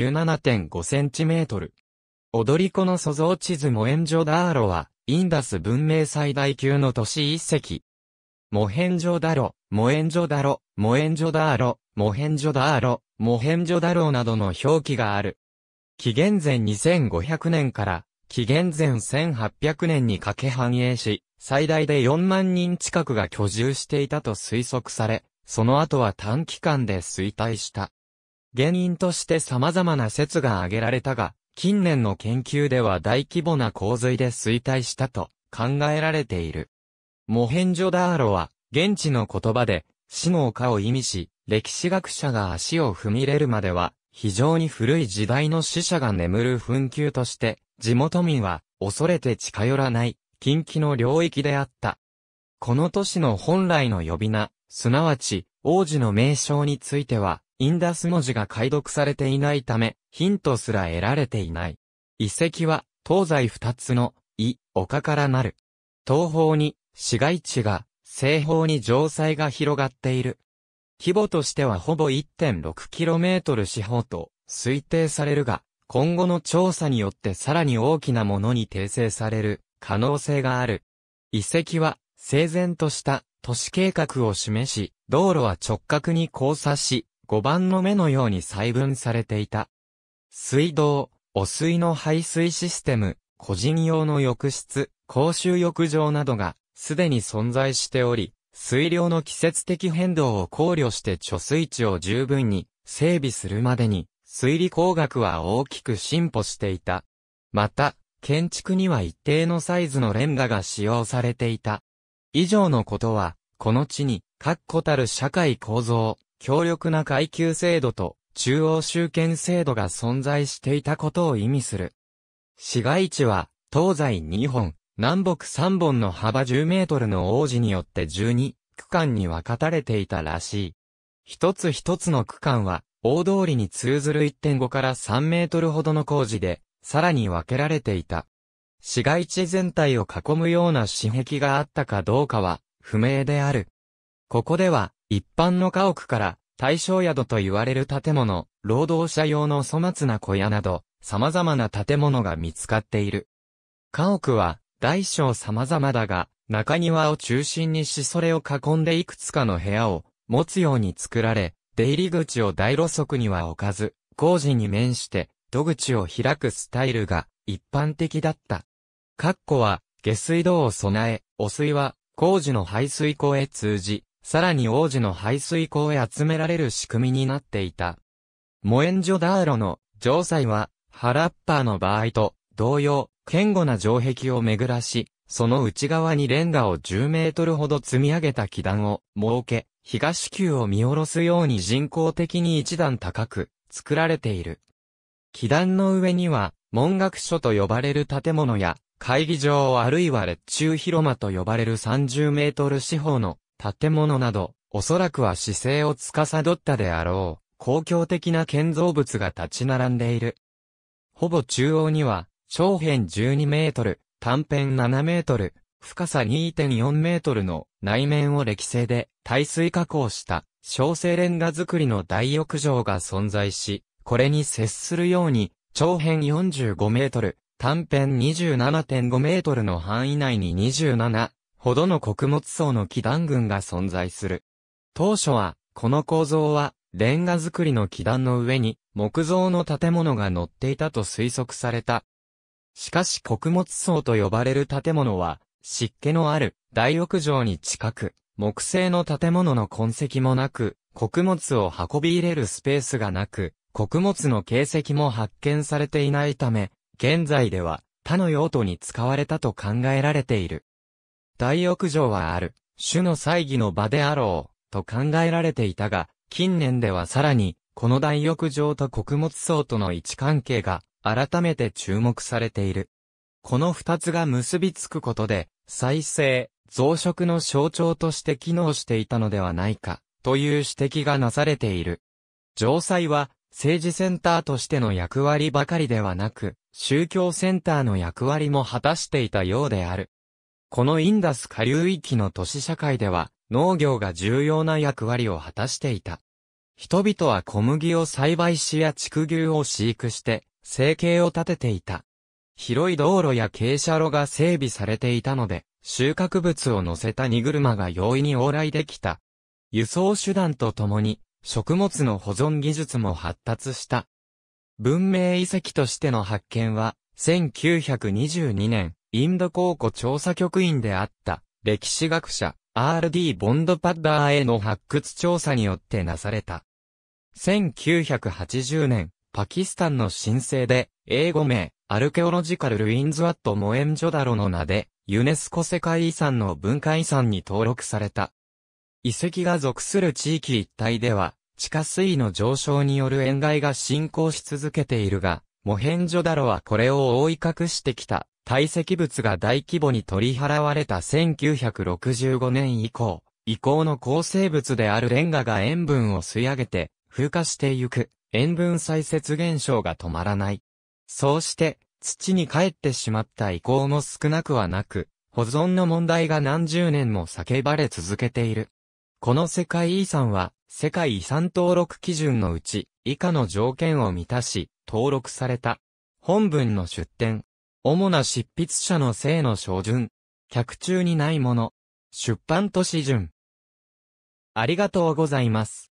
1 7 5センチメートル。踊り子の祖像地図モエンジョダーロは、インダス文明最大級の都市一石。モヘンジョダロ、モエンジョダロ、モエンジョダーロ、モヘンジョダーロ、モヘンジョダロなどの表記がある。紀元前2500年から紀元前1800年にかけ繁栄し、最大で4万人近くが居住していたと推測され、その後は短期間で衰退した。原因として様々な説が挙げられたが、近年の研究では大規模な洪水で衰退したと考えられている。モヘンジョダーロは、現地の言葉で、死の丘を意味し、歴史学者が足を踏み入れるまでは、非常に古い時代の死者が眠る紛糾として、地元民は恐れて近寄らない、近畿の領域であった。この都市の本来の呼び名、すなわち、王子の名称については、インダス文字が解読されていないため、ヒントすら得られていない。遺跡は、東西二つの、い、丘からなる。東方に、市街地が、西方に城塞が広がっている。規模としてはほぼ 1.6km 四方と推定されるが、今後の調査によってさらに大きなものに訂正される可能性がある。遺跡は整然とした都市計画を示し、道路は直角に交差し、碁盤の目のように細分されていた。水道、汚水の排水システム、個人用の浴室、公衆浴場などがすでに存在しており、水量の季節的変動を考慮して貯水池を十分に整備するまでに、水利工学は大きく進歩していた。また、建築には一定のサイズのレンガが使用されていた。以上のことは、この地に、確固たる社会構造、強力な階級制度と中央集権制度が存在していたことを意味する。市街地は東西2本、南北3本の幅10メートルの王子によって12区間に分かたれていたらしい。一つ一つの区間は大通りに通ずる1.5から3メートルほどの工事で、さらに分けられていた。市街地全体を囲むような私壁があったかどうかは不明である。ここでは一般の家屋から対象宿と言われる建物、労働者用の粗末な小屋など、様々な建物が見つかっている。家屋は、大小様々だが、中庭を中心にしそれを囲んでいくつかの部屋を持つように作られ、出入り口を大路側には置かず、工事に面して戸口を開くスタイルが一般的だった。括弧は下水道を備え、汚水は工事の排水溝へ通じ、さらに王子の排水口へ集められる仕組みになっていた。モエンジョダーロの城塞は、ハラッパーの場合と同様、堅固な城壁を巡らし、その内側にレンガを10メートルほど積み上げた基壇を設け、東急を見下ろすように人工的に一段高く作られている。基壇の上には、門学所と呼ばれる建物や、会議場あるいは列中広間と呼ばれる30メートル四方の建物など、おそらくは姿勢を司ったであろう、公共的な建造物が立ち並んでいる。ほぼ中央には、長辺12メートル、短辺7メートル、深さ2.4メートルの内面を歴製で耐水加工した小生レンガ造りの大浴場が存在し、これに接するように、長辺45メートル、短辺27.5メートルの範囲内に27、ほどの穀物層の基壇群が存在する。当初は、この構造は、レンガ造りの基団の上に、木造の建物が乗っていたと推測された。しかし穀物層と呼ばれる建物は、湿気のある大浴場に近く、木製の建物の痕跡もなく、穀物を運び入れるスペースがなく、穀物の形跡も発見されていないため、現在では他の用途に使われたと考えられている。大浴場はある、種の祭儀の場であろう、と考えられていたが、近年ではさらに、この大浴場と穀物層との位置関係が、改めて注目されている。この二つが結びつくことで、再生、増殖の象徴として機能していたのではないか、という指摘がなされている。城塞は、政治センターとしての役割ばかりではなく、宗教センターの役割も果たしていたようである。このインダス下流域の都市社会では、農業が重要な役割を果たしていた。人々は小麦を栽培しや畜牛を飼育して、生計を立てていた。広い道路や傾斜路が整備されていたので、収穫物を乗せた荷車が容易に往来できた。輸送手段とともに、食物の保存技術も発達した。文明遺跡としての発見は、1922年、インド考古調査局員であった、歴史学者、R.D. ボンドパッダーへの発掘調査によってなされた。1980年、パキスタンの申請で、英語名、アルケオロジカル・ルインズワット・モエンジョダロの名で、ユネスコ世界遺産の文化遺産に登録された。遺跡が属する地域一帯では、地下水の上昇による塩害が進行し続けているが、モヘンジョダロはこれを覆い隠してきた。堆積物が大規模に取り払われた1965年以降、以降の構成物であるレンガが塩分を吸い上げて、風化してゆく、塩分再節現象が止まらない。そうして、土に帰ってしまった遺構も少なくはなく、保存の問題が何十年も叫ばれ続けている。この世界遺産は、世界遺産登録基準のうち、以下の条件を満たし、登録された。本文の出典、主な執筆者の性の照準。客中にないもの。出版都市順。ありがとうございます。